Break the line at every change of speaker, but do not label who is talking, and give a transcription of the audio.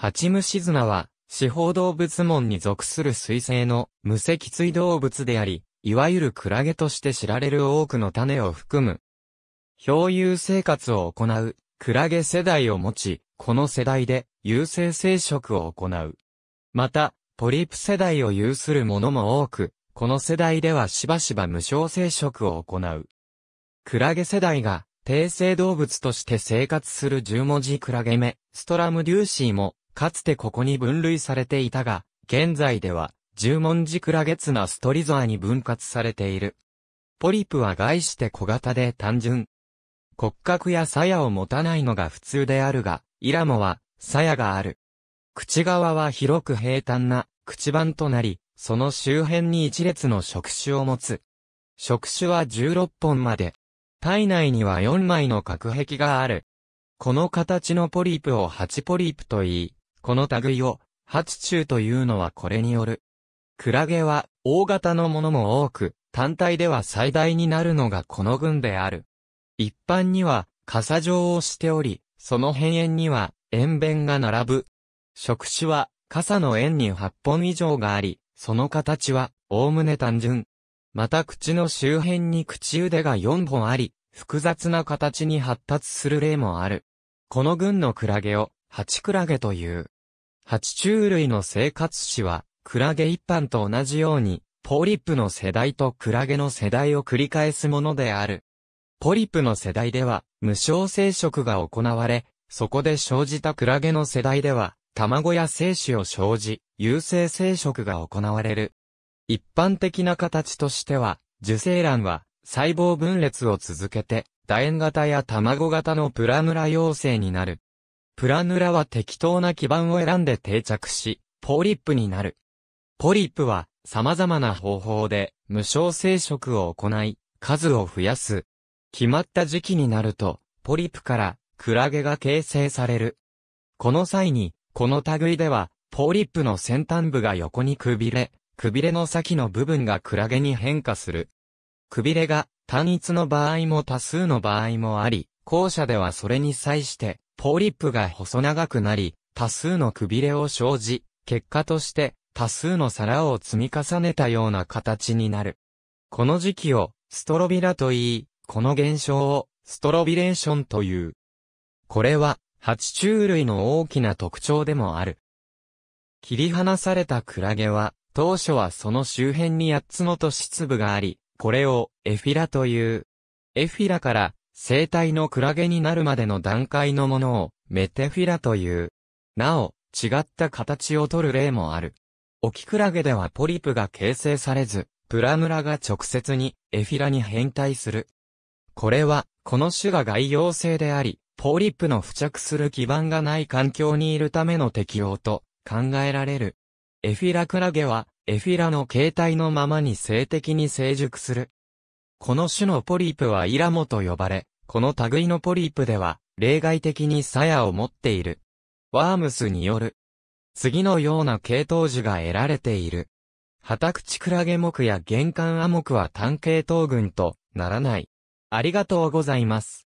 ハチムシズナは、四方動物門に属する水生の無脊椎動物であり、いわゆるクラゲとして知られる多くの種を含む。漂流生活を行う、クラゲ世代を持ち、この世代で、有性生殖を行う。また、ポリープ世代を有するものも多く、この世代ではしばしば無償生殖を行う。クラゲ世代が、低生動物として生活する十文字クラゲ目、ストラムデューシーも、かつてここに分類されていたが、現在では、十文字クラゲツナストリゾアに分割されている。ポリプは概して小型で単純。骨格や鞘を持たないのが普通であるが、イラモは、鞘がある。口側は広く平坦な、口板となり、その周辺に一列の触手を持つ。触手は16本まで。体内には4枚の隔壁がある。この形のポリープを8ポリープと言い、この類を、発虫というのはこれによる。クラゲは、大型のものも多く、単体では最大になるのがこの群である。一般には、傘状をしており、その辺縁には、円弁が並ぶ。触手は、傘の円に8本以上があり、その形は、おおむね単純。また口の周辺に口腕が4本あり、複雑な形に発達する例もある。この群のクラゲを、ハチクラゲという。ハチ虫類の生活史は、クラゲ一般と同じように、ポリップの世代とクラゲの世代を繰り返すものである。ポリップの世代では、無償生殖が行われ、そこで生じたクラゲの世代では、卵や精子を生じ、有性生殖が行われる。一般的な形としては、受精卵は、細胞分裂を続けて、楕円型や卵型のプラムラ幼生になる。プラヌラは適当な基盤を選んで定着し、ポリップになる。ポリップは様々な方法で無償生殖を行い、数を増やす。決まった時期になると、ポリップからクラゲが形成される。この際に、この類では、ポリップの先端部が横にくびれ、くびれの先の部分がクラゲに変化する。くびれが単一の場合も多数の場合もあり、後者ではそれに際してポリップが細長くなり、多数のくびれを生じ、結果として多数の皿を積み重ねたような形になる。この時期をストロビラと言い、この現象をストロビレーションという。これは、爬虫類の大きな特徴でもある。切り離されたクラゲは、当初はその周辺に8つの都市粒があり、これをエフィラという。エフィラから生体のクラゲになるまでの段階のものをメテフィラという。なお、違った形をとる例もある。オキクラゲではポリプが形成されず、プラムラが直接にエフィラに変態する。これは、この種が外用性であり、ポリプの付着する基盤がない環境にいるための適応と考えられる。エフィラクラゲは、エフィラの形態のままに性的に成熟する。この種のポリープはイラモと呼ばれ、この類のポリープでは、例外的に鞘を持っている。ワームスによる。次のような系統樹が得られている。ハタクチクラゲ目や玄関アモクは単系統群とならない。ありがとうございます。